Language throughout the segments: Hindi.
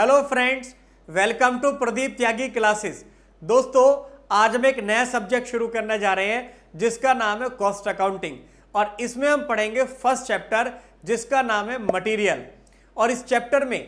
hello friends welcome to Pradeep Tyagi classes दोस्तों आज हम एक नया सब्जेक्ट शुरू करने जा रहे हैं जिसका नाम है कॉस्ट अकाउंटिंग और इसमें हम पढ़ेंगे फर्स्ट चैप्टर जिसका नाम है मटेरियल और इस चैप्टर में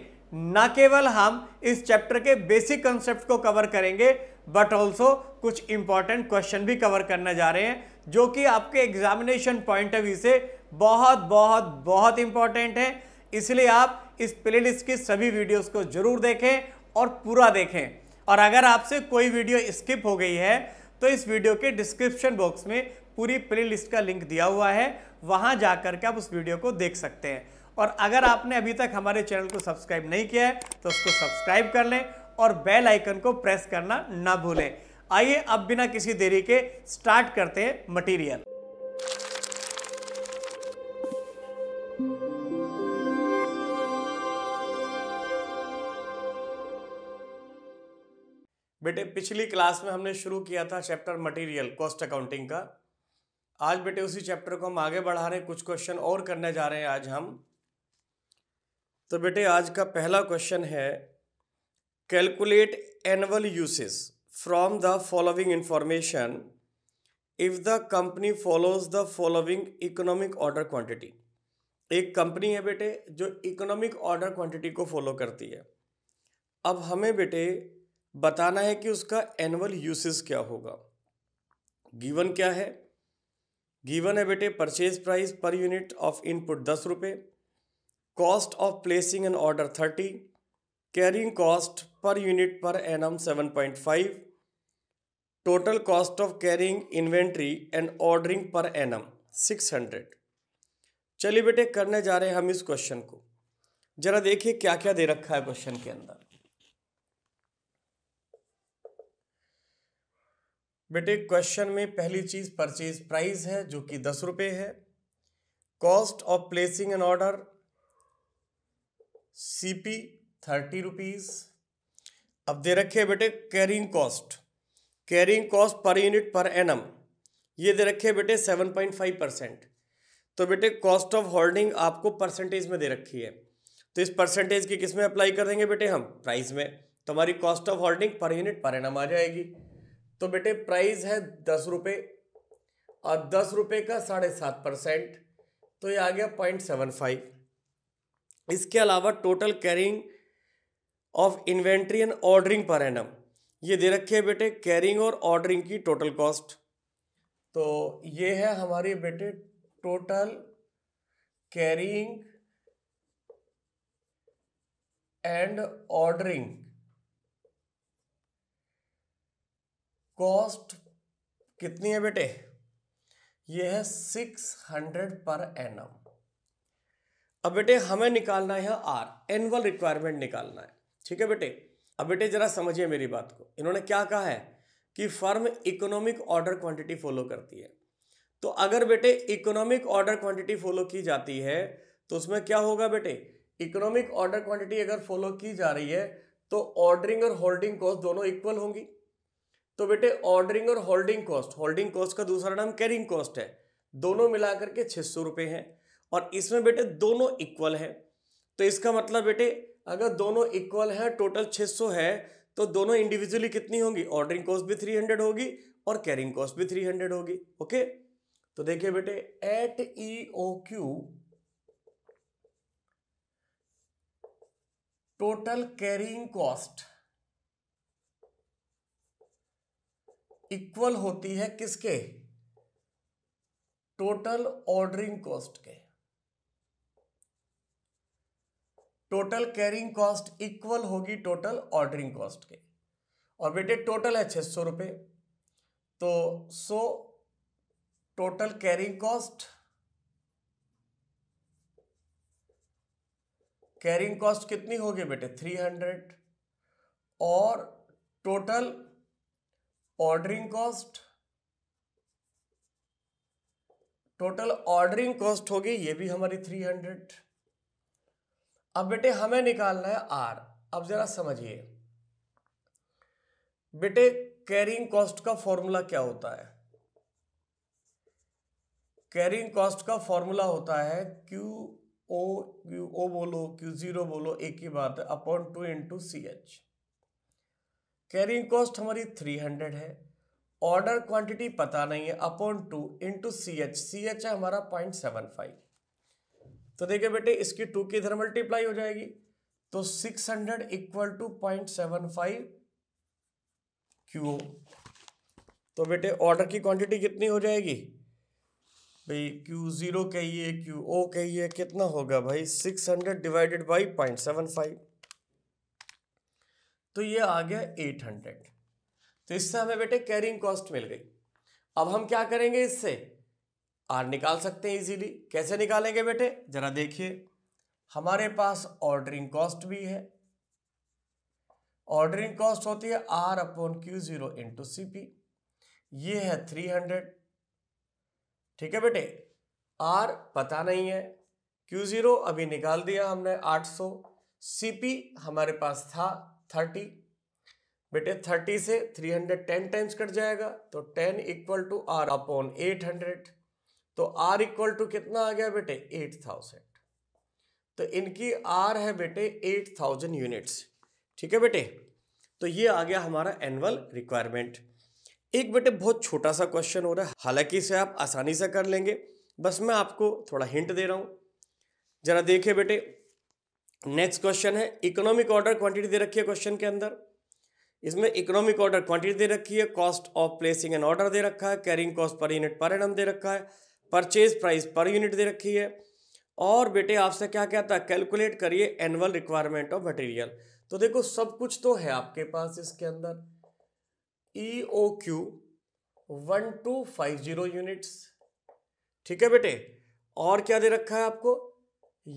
न केवल हम इस चैप्टर के बेसिक कंसेप्ट को कवर करेंगे बट ऑल्सो कुछ इंपॉर्टेंट क्वेश्चन भी कवर करने जा रहे हैं जो कि आपके एग्जामिनेशन पॉइंट ऑफ व्यू से बहुत बहुत बहुत इंपॉर्टेंट है इसलिए आप इस प्लेलिस्ट की सभी वीडियोस को जरूर देखें और पूरा देखें और अगर आपसे कोई वीडियो स्किप हो गई है तो इस वीडियो के डिस्क्रिप्शन बॉक्स में पूरी प्लेलिस्ट का लिंक दिया हुआ है वहाँ जा कर के आप उस वीडियो को देख सकते हैं और अगर आपने अभी तक हमारे चैनल को सब्सक्राइब नहीं किया है तो उसको सब्सक्राइब कर लें और बेल आइकन को प्रेस करना ना भूलें आइए अब बिना किसी देरी के स्टार्ट करते हैं मटीरियल बेटे पिछली क्लास में हमने शुरू किया था चैप्टर मटेरियल कॉस्ट अकाउंटिंग का आज बेटे उसी चैप्टर को हम आगे बढ़ा रहे हैं कुछ क्वेश्चन और करने जा रहे हैं आज हम तो बेटे आज का पहला क्वेश्चन है calculate annual usage from the following information if the company follows the following economic order quantity एक कंपनी है बेटे जो इकोनॉमिक ऑर्डर क्वांटिटी को फॉलो करती है अब हमें बेटे बताना है कि उसका एनुअल यूसेज क्या होगा गिवन क्या है गिवन है बेटे purchase price per unit of input दस रुपये cost of placing an order thirty carrying cost per unit per annum seven point five total cost of carrying inventory and ordering per annum six hundred चलिए बेटे करने जा रहे हैं हम इस क्वेश्चन को जरा देखिए क्या क्या दे रखा है क्वेश्चन के अंदर बेटे क्वेश्चन में पहली चीज़ परचेज प्राइस है जो कि दस रुपये है cost of placing an order C P thirty rupees अब दे रखे है बेटे carrying cost carrying cost per unit per annum ये दे रखे है बेटे सेवन पॉइंट फाइव परसेंट तो बेटे कॉस्ट ऑफ होल्डिंग आपको परसेंटेज में दे रखी है तो इस परसेंटेज की किस में अप्लाई कर देंगे बेटे हम प्राइस में तो हमारी cost of holding per unit per annum आ जाएगी तो बेटे प्राइस है दस रुपये और दस रुपये का साढ़े सात परसेंट तो ये आ गया पॉइंट सेवन फाइव इसके अलावा total carrying of inventory and ordering per annum ये दे रखे है बेटे कैरिंग और ऑर्डरिंग की टोटल कॉस्ट तो ये है हमारी बेटे total carrying and ordering cost कितनी है बेटे ये है सिक्स हंड्रेड पर एनम अब बेटे हमें निकालना है आर एनुअल रिक्वायरमेंट निकालना है ठीक है बेटे अब बेटे जरा समझिए मेरी बात को इन्होंने क्या कहा है कि firm economic order quantity follow करती है तो अगर बेटे इकोनॉमिक ऑर्डर क्वांटिटी फॉलो की जाती है तो उसमें क्या होगा बेटे इकोनॉमिक ऑर्डर क्वांटिटी अगर फॉलो की जा रही है तो ऑर्डरिंग और होल्डिंग कॉस्ट दोनों इक्वल होंगी तो बेटे ऑर्डरिंग और होल्डिंग कॉस्ट होल्डिंग कॉस्ट का दूसरा नाम कैरिंग कॉस्ट है दोनों मिलाकर के छः सौ रुपये हैं और इसमें बेटे दोनों इक्वल हैं तो इसका मतलब बेटे अगर दोनों इक्वल हैं टोटल छः सौ है तो दोनों इंडिविजुअली कितनी होंगी ऑर्डरिंग कॉस्ट भी थ्री हंड्रेड होगी और कैरिंग कॉस्ट भी थ्री हंड्रेड होगी ओके तो देखिए बेटे at E O Q total carrying cost equal होती है किसके टोटल ऑर्डरिंग कॉस्ट के टोटल कैरिंग कॉस्ट इक्वल होगी टोटल ऑर्डरिंग कॉस्ट के और बेटे टोटल है छह सौ रुपये तो so total carrying cost carrying cost कितनी होगी बेटे थ्री हंड्रेड और total ordering cost total ordering cost होगी ये भी हमारी थ्री हंड्रेड अब बेटे हमें निकालना है आर अब जरा समझिए बेटे कैरिंग कॉस्ट का फॉर्मूला क्या होता है कैरिंग कॉस्ट का फॉर्मूला होता है क्यू ओ क्यू ओ बोलो क्यू जीरो बोलो एक ही बात है upon two into C H carrying cost हमारी थ्री हंड्रेड है ऑर्डर क्वांटिटी पता नहीं है upon two into C H C H है हमारा पॉइंट सेवन फाइव तो देखिए बेटे इसकी टू की इधर मल्टीप्लाई हो जाएगी तो six hundred equal to point seven five Q तो बेटे ऑर्डर की क्वांटिटी कितनी हो जाएगी भाई क्यू ज़ीरो कहिए क्यू ओ कहिए कितना होगा भाई six hundred divided by point seven five तो ये आ गया एट हंड्रेड तो इससे हमें बेटे कैरिंग कॉस्ट मिल गई अब हम क्या करेंगे इससे आर निकाल सकते हैं इजीली कैसे निकालेंगे बेटे जरा देखिए हमारे पास ऑर्डरिंग कॉस्ट भी है ऑर्डरिंग कॉस्ट होती है R upon Q zero into C P ये है थ्री हंड्रेड ठीक है बेटे आर पता नहीं है क्यू जीरो अभी निकाल दिया हमने आठ सौ सी पी हमारे पास था थर्टी बेटे थर्टी से three hundred ten times cut जाएगा तो ten equal to R upon eight hundred तो आर इक्वल टू कितना आ गया बेटे एट थाउजेंड तो इनकी आर है बेटे एट थाउजेंड यूनिट्स ठीक है बेटे तो ये आ गया हमारा एनुअल रिक्वायरमेंट एक बेटे बहुत छोटा सा क्वेश्चन हो रहा है हालांकि इसे आप आसानी से कर लेंगे बस मैं आपको थोड़ा हिंट दे रहा हूँ जरा देखिए बेटे नेक्स्ट क्वेश्चन है इकोनॉमिक ऑर्डर क्वांटिटी दे रखी है क्वेश्चन के अंदर इसमें इकोनॉमिक ऑर्डर क्वांटिटी दे रखी है cost of placing an order दे रखा है carrying cost per unit per annum दे रखा है परचेज प्राइस पर यूनिट दे रखी है और बेटे आपसे क्या क्या था कैलकुलेट करिए एनुअल रिक्वायरमेंट ऑफ मटेरियल तो देखो सब कुछ तो है आपके पास इसके अंदर E O Q one two five zero units ठीक है बेटे और क्या दे रखा है आपको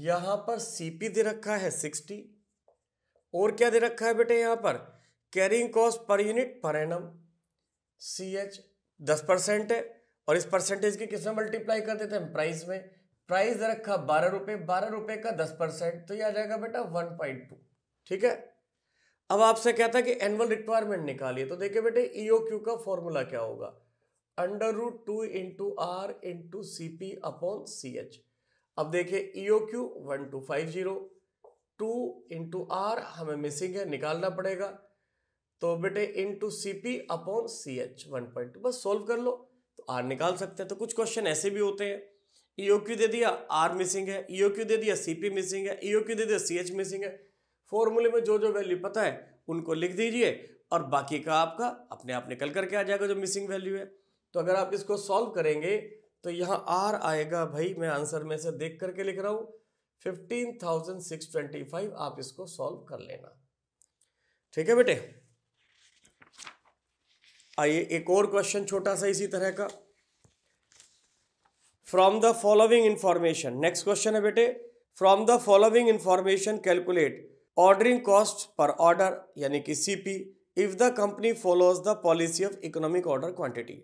यहां पर सीपी दे रखा है सिक्सटी और क्या दे रखा है बेटे यहां पर carrying cost per unit per annum C H दस परसेंट है और इस परसेंटेज की किसमें मल्टीप्लाई कर देते हैं प्राइस में प्राइस दे रखा बारह रुपए बारह रुपए का दस परसेंट तो यह आ जाएगा बेटा वन पॉइंट टू ठीक है अब आपसे कहता है कि एनुअल रिक्वायरमेंट निकालिए तो देखिए बेटे ईओ e क्यू का फॉर्मूला क्या होगा under root two into R into C P upon C H अब देखिए EO Q one two five zero two into R हमें मिसिंग है निकालना पड़ेगा तो बेटे into C P upon C H one point two बस सोल्व कर लो तो आर निकाल सकते हैं तो कुछ क्वेश्चन ऐसे भी होते हैं ईओ e क्यू दे दिया आर मिसिंग है ईओ e क्यू दे दिया सी पी मिसिंग है ईओ e क्यू दे दिया सी एच मिसिंग है फॉर्मूले में जो जो वैल्यू पता है उनको लिख दीजिए और बाकी का आपका अपने आप निकल करके आ जाएगा जो मिसिंग वैल्यू है तो अगर आप इसको सॉल्व करेंगे तो यहाँ आर आएगा भाई मैं आंसर में से देख करके लिख रहा हूँ fifteen thousand six twenty five आप इसको सॉल्व कर लेना ठीक है बेटे आइए एक और क्वेश्चन छोटा सा इसी तरह का from the following information next question है बेटे from the following information calculate ordering cost per order यानी कि CP if the company follows the policy of economic order quantity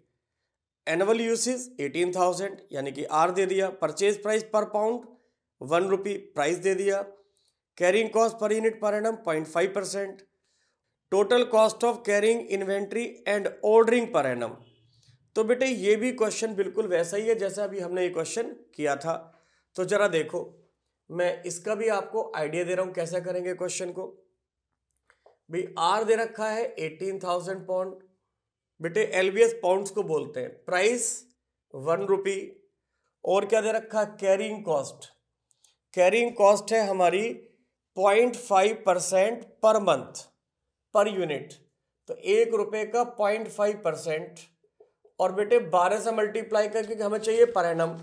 annual usage eighteen thousand यानी कि आर दे दिया purchase price per pound one rupee price दे दिया carrying cost per unit per annum point five percent total cost of carrying inventory and ordering per annum तो बेटे ये भी क्वेश्चन बिल्कुल वैसा ही है जैसा अभी हमने ये क्वेश्चन किया था तो जरा देखो मैं इसका भी आपको आइडिया दे रहा हूँ कैसे करेंगे क्वेश्चन को भाई आर दे रखा है एटीन थाउजेंड पाउंड बेटे एल पाउंड्स को बोलते हैं प्राइस वन रुपी और क्या दे रखा कैरिंग कॉस्ट कैरिंग कॉस्ट है हमारी point five percent per month per unit तो एक रुपये का पॉइंट फाइव परसेंट और बेटे बारह से मल्टीप्लाई करके हमें चाहिए पर एनम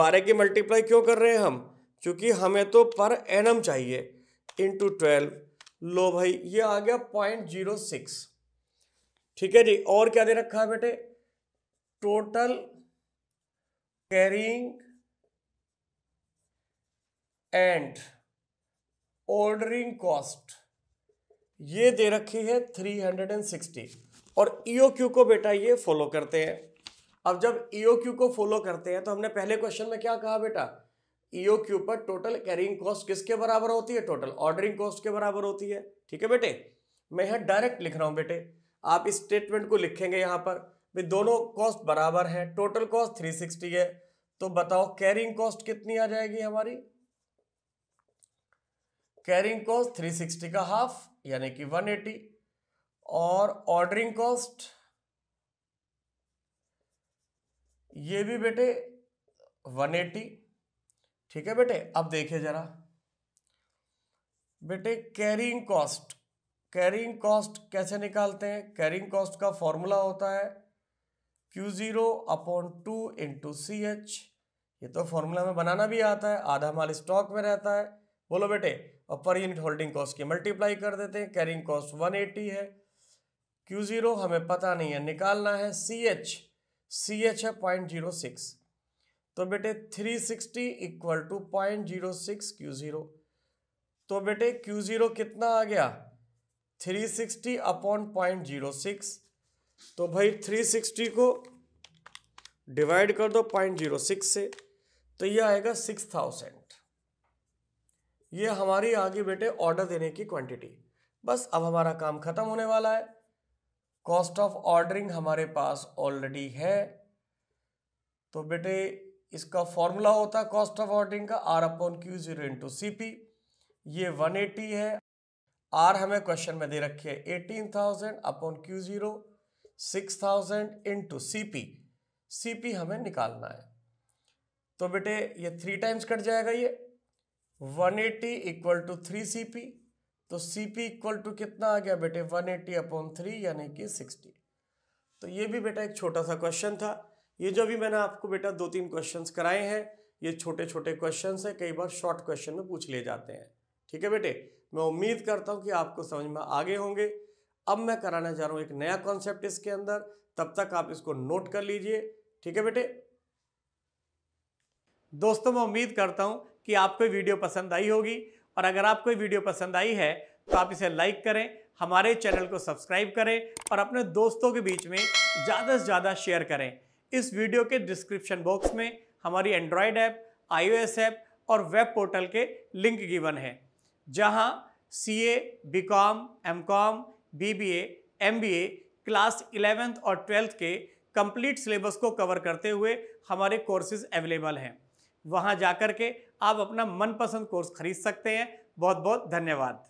बारह की मल्टीप्लाई क्यों कर रहे हैं हम क्योंकि हमें तो पर एनम चाहिए इंटू ट्वेल्व लो भाई ये आ गया पॉइंट जीरो सिक्स ठीक है जी और क्या दे रखा है बेटे total carrying and ordering cost ये दे रखी है 360 और ईओक्यू e को बेटा ये फॉलो करते हैं अब जब ईओक्यू e को फॉलो करते हैं तो हमने पहले क्वेश्चन में क्या कहा बेटा ईओक्यू e पर टोटल कैरिंग कॉस्ट किसके बराबर होती है टोटल ऑर्डरिंग कॉस्ट के बराबर होती है ठीक है बेटे मैं यहां डायरेक्ट लिख रहा हूं बेटे आप इस स्टेटमेंट को लिखेंगे यहाँ पर भाई दोनों कॉस्ट बराबर है टोटल कॉस्ट थ्री सिक्सटी है तो बताओ कैरिंग कॉस्ट कितनी आ जाएगी हमारी कैरिंग कॉस्ट थ्री सिक्सटी का हाफ यानी कि वन एटी और ऑर्डरिंग कॉस्ट ये भी बेटे वन एटी ठीक है बेटे अब देखिए जरा बेटे कैरिंग कॉस्ट कैरिंग कॉस्ट कैसे निकालते हैं कैरिंग कॉस्ट का फॉर्मूला होता है Q zero upon two into C H ये तो फॉर्मूला में बनाना भी आता है आधा माल स्टॉक में रहता है बोलो बेटे और पर यूनिट होल्डिंग कॉस्ट की मल्टीप्लाई कर देते हैं कैरिंग कॉस्ट 180 है क्यू ज़ीरो हमें पता नहीं है निकालना है सी एच सी एच है पॉइंट जीरो सिक्स तो बेटे three sixty equal to point zero six Q zero तो बेटे क्यू ज़ीरो कितना आ गया three sixty upon point zero six तो भाई थ्री सिक्सटी को डिवाइड कर दो पॉइंट जीरो सिक्स से तो ये आएगा सिक्स थाउजेंड ये हमारी आगे बेटे ऑर्डर देने की क्वांटिटी बस अब हमारा काम खत्म होने वाला है कॉस्ट ऑफ ऑर्डरिंग हमारे पास ऑलरेडी है तो बेटे इसका फॉर्मूला होता है कॉस्ट ऑफ ऑर्डरिंग का R upon Q zero into C P ये वन एटी है आर हमें क्वेश्चन में दे रखी है eighteen thousand upon Q zero six thousand into C P C P हमें निकालना है तो बेटे ये थ्री टाइम्स कट जाएगा ये one eighty equal to three C P तो सी पी इक्वल टू कितना आ गया बेटे वन एटी अपॉन थ्री यानी कि सिक्सटी तो ये भी बेटा एक छोटा सा क्वेश्चन था ये जो भी मैंने आपको बेटा दो तीन क्वेश्चंस कराए हैं ये छोटे छोटे क्वेश्चंस हैं कई बार शॉर्ट क्वेश्चन में पूछ लिए जाते हैं ठीक है बेटे मैं उम्मीद करता हूँ कि आपको समझ में आगे होंगे अब मैं कराना चाह रहा हूँ एक नया कॉन्सेप्ट इसके अंदर तब तक आप इसको नोट कर लीजिए ठीक है बेटे दोस्तों मैं उम्मीद करता हूँ कि आपको वीडियो पसंद आई होगी और अगर आपको वीडियो पसंद आई है तो आप इसे लाइक करें हमारे चैनल को सब्सक्राइब करें और अपने दोस्तों के बीच में ज़्यादा से ज़्यादा शेयर करें इस वीडियो के डिस्क्रिप्शन बॉक्स में हमारी एंड्रॉयड ऐप आईओएस ऐप और वेब पोर्टल के लिंक गिवन है जहां CA, BCom, MCom, BBA, MBA class eleventh और ट्वेल्थ के कंप्लीट सिलेबस को कवर करते हुए हमारे कोर्सेज अवेलेबल हैं वहां जाकर के आप अपना मनपसंद कोर्स खरीद सकते हैं बहुत बहुत धन्यवाद